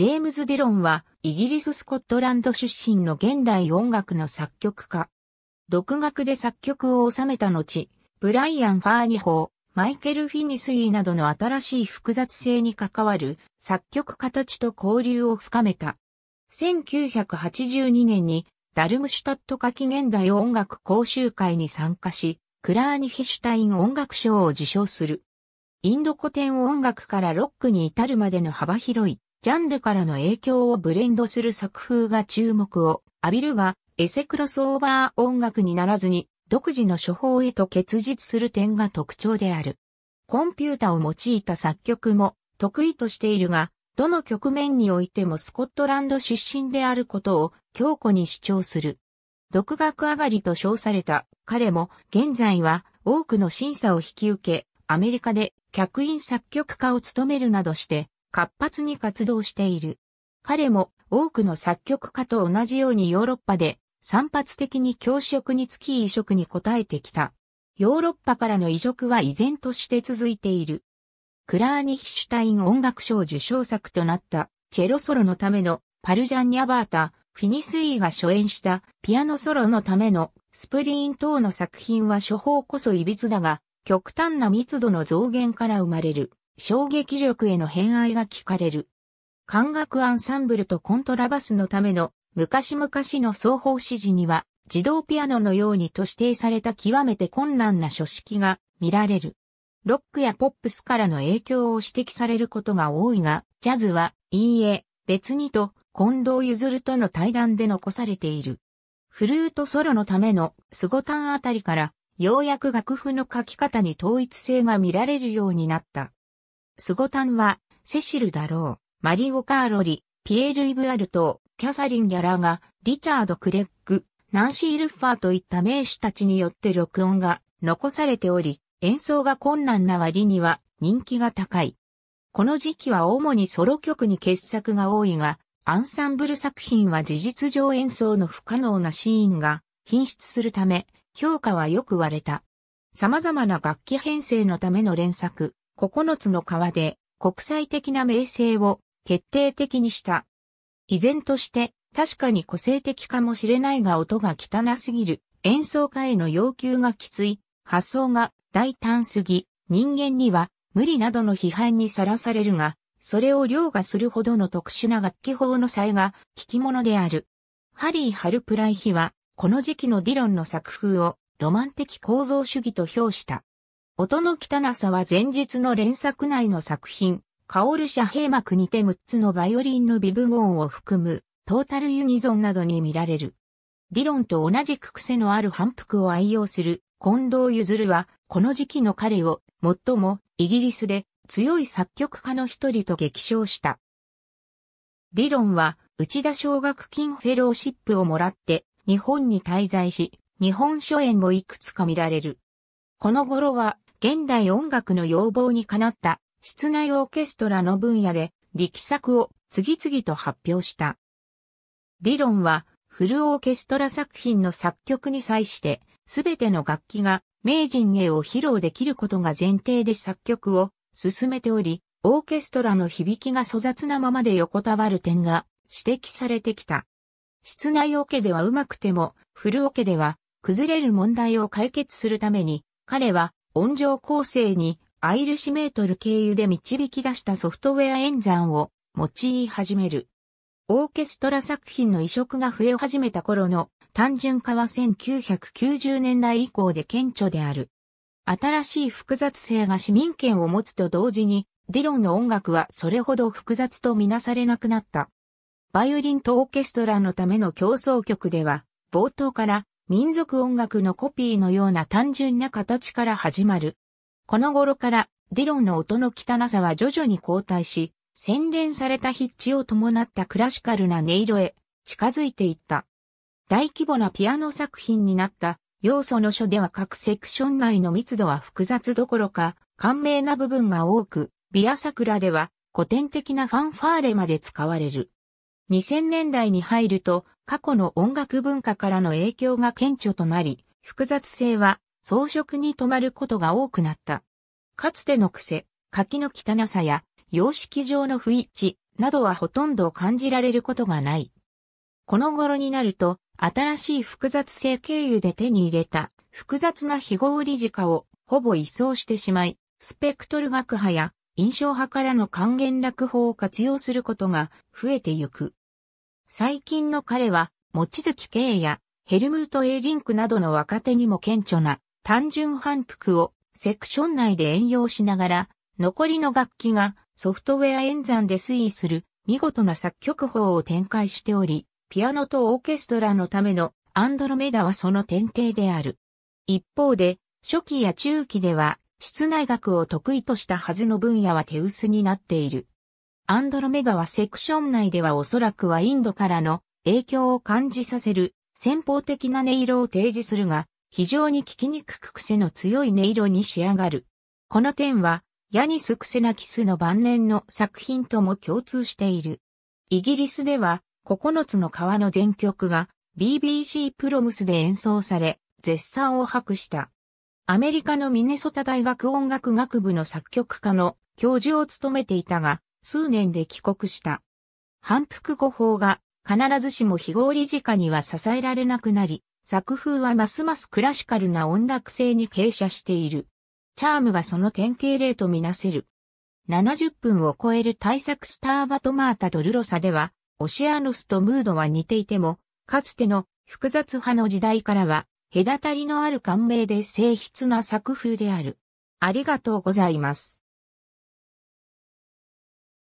ジェームズ・デロンは、イギリス・スコットランド出身の現代音楽の作曲家。独学で作曲を収めた後、ブライアン・ファーニホー、マイケル・フィニスイーなどの新しい複雑性に関わる作曲家たちと交流を深めた。1982年にダルムシュタット夏季現代音楽講習会に参加し、クラーニヒシュタイン音楽賞を受賞する。インド古典音楽からロックに至るまでの幅広いジャンルからの影響をブレンドする作風が注目を浴びるが、エセクロスオーバー音楽にならずに、独自の処方へと結実する点が特徴である。コンピュータを用いた作曲も得意としているが、どの局面においてもスコットランド出身であることを強固に主張する。独学上がりと称された彼も現在は多くの審査を引き受け、アメリカで客員作曲家を務めるなどして活発に活動している。彼も多くの作曲家と同じようにヨーロッパで散発的に教職につき移植に応えてきた。ヨーロッパからの移植は依然として続いている。クラーニヒシュタイン音楽賞受賞作となったチェロソロのためのパルジャン・ニャバータ、フィニスイーが初演したピアノソロのためのスプリーン等の作品は処方こそ歪だが、極端な密度の増減から生まれる。衝撃力への偏愛が聞かれる。管楽アンサンブルとコントラバスのための昔々の奏法指示には自動ピアノのようにと指定された極めて困難な書式が見られる。ロックやポップスからの影響を指摘されることが多いが、ジャズは、いいえ、別にと、近藤譲との対談で残されている。フルートソロのためのスゴタンあたりから、ようやく楽譜の書き方に統一性が見られるようになった。スゴタンは、セシル・ダロー、マリオ・カーロリ、ピエール・イブ・アルト、キャサリン・ギャラが、リチャード・クレッグ、ナンシー・ルッファーといった名手たちによって録音が残されており、演奏が困難な割には人気が高い。この時期は主にソロ曲に傑作が多いが、アンサンブル作品は事実上演奏の不可能なシーンが品質するため、評価はよく割れた。様々な楽器編成のための連作、9つの川で国際的な名声を決定的にした。依然として確かに個性的かもしれないが音が汚すぎる、演奏家への要求がきつい、発想が大胆すぎ、人間には無理などの批判にさらされるが、それを凌駕するほどの特殊な楽器法の才が聞き物である。ハリー・ハルプライヒは、この時期のディロンの作風をロマン的構造主義と評した。音の汚さは前日の連作内の作品、カオル社閉幕にて6つのバイオリンの微部音を含む、トータルユニゾンなどに見られる。理論と同じく癖のある反復を愛用する近藤譲は、この時期の彼を、最もイギリスで強い作曲家の一人と激賞した。ディロンは内田奨学金フェローシップをもらって日本に滞在し、日本書演もいくつか見られる。この頃は現代音楽の要望にかなった室内オーケストラの分野で力作を次々と発表した。ディロンはフルオーケストラ作品の作曲に際してすべての楽器が名人芸を披露できることが前提で作曲を進めており、オーケストラの響きが粗雑なままで横たわる点が指摘されてきた。室内オケではうまくても、フルオケでは崩れる問題を解決するために、彼は音上構成にアイルシメートル経由で導き出したソフトウェア演算を用い始める。オーケストラ作品の移植が増え始めた頃の単純化は1990年代以降で顕著である。新しい複雑性が市民権を持つと同時に、ディロンの音楽はそれほど複雑とみなされなくなった。バイオリンとオーケストラのための競争曲では、冒頭から民族音楽のコピーのような単純な形から始まる。この頃からディロンの音の汚さは徐々に後退し、洗練された筆致を伴ったクラシカルな音色へ近づいていった。大規模なピアノ作品になった要素の書では各セクション内の密度は複雑どころか、感銘な部分が多く、ビア桜では古典的なファンファーレまで使われる。2000年代に入ると過去の音楽文化からの影響が顕著となり、複雑性は装飾に止まることが多くなった。かつての癖、柿の汚さや様式上の不一致などはほとんど感じられることがない。この頃になると、新しい複雑性経由で手に入れた複雑な非合理時化をほぼ一掃してしまい、スペクトル学派や印象派からの還元落法を活用することが増えてゆく。最近の彼は、望月圭やヘルムート・エーリンクなどの若手にも顕著な単純反復をセクション内で援用しながら、残りの楽器がソフトウェア演算で推移する見事な作曲法を展開しており、ピアノとオーケストラのためのアンドロメダはその典型である。一方で、初期や中期では室内楽を得意としたはずの分野は手薄になっている。アンドロメダはセクション内ではおそらくはインドからの影響を感じさせる先方的な音色を提示するが、非常に聞きにくく癖の強い音色に仕上がる。この点は、ヤニス・クセナキスの晩年の作品とも共通している。イギリスでは、9つの川の全曲が BBC プロムスで演奏され、絶賛を博した。アメリカのミネソタ大学音楽学部の作曲家の教授を務めていたが、数年で帰国した。反復語法が必ずしも非合理家には支えられなくなり、作風はますますクラシカルな音楽性に傾斜している。チャームがその典型例とみなせる。70分を超える大作スターバトマータとルロサでは、オシアノスとムードは似ていても、かつての複雑派の時代からは、隔たりのある感銘で静筆な作風である。ありがとうございます。